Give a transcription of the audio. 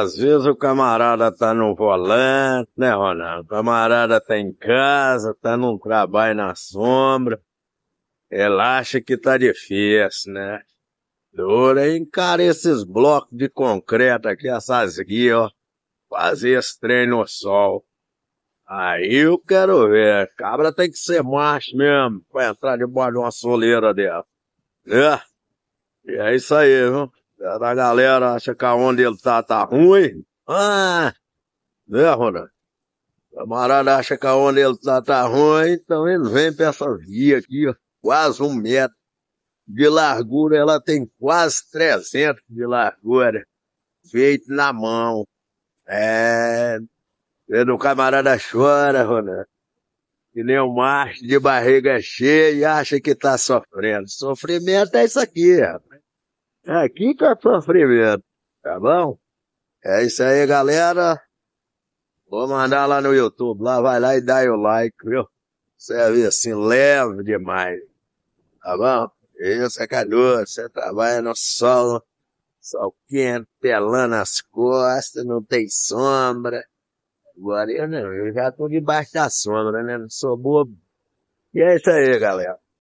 Às vezes o camarada tá no volante, né, Ronaldo? O camarada tá em casa, tá num trabalho na sombra. Ele acha que tá difícil, né? Dura encara esses blocos de concreto aqui, essas guias, ó. Fazer esse trem no sol. Aí eu quero ver. Cabra tem que ser macho mesmo, pra entrar debaixo de uma soleira dela. É. Né? E é isso aí, viu? A galera acha que onde ele tá, tá ruim. Ah! Né, Ronaldo? camarada acha que onde ele tá, tá ruim, então ele vem pra essa via aqui, ó, quase um metro de largura, ela tem quase 300 de largura, feito na mão. É, o camarada chora, Ronaldo. Que nem um macho de barriga cheia e acha que tá sofrendo. Sofrimento é isso aqui, rapaz. É, aqui que é sofrimento, tá bom? É isso aí, galera. Vou mandar lá no YouTube, lá vai lá e dá o like, viu? Serve é assim, leve demais. Tá bom? Isso é calor, é você trabalha no sol, sol quente, pelando as costas, não tem sombra. Agora eu não, eu já tô debaixo da sombra, né? Não sou bobo. E é isso aí, galera.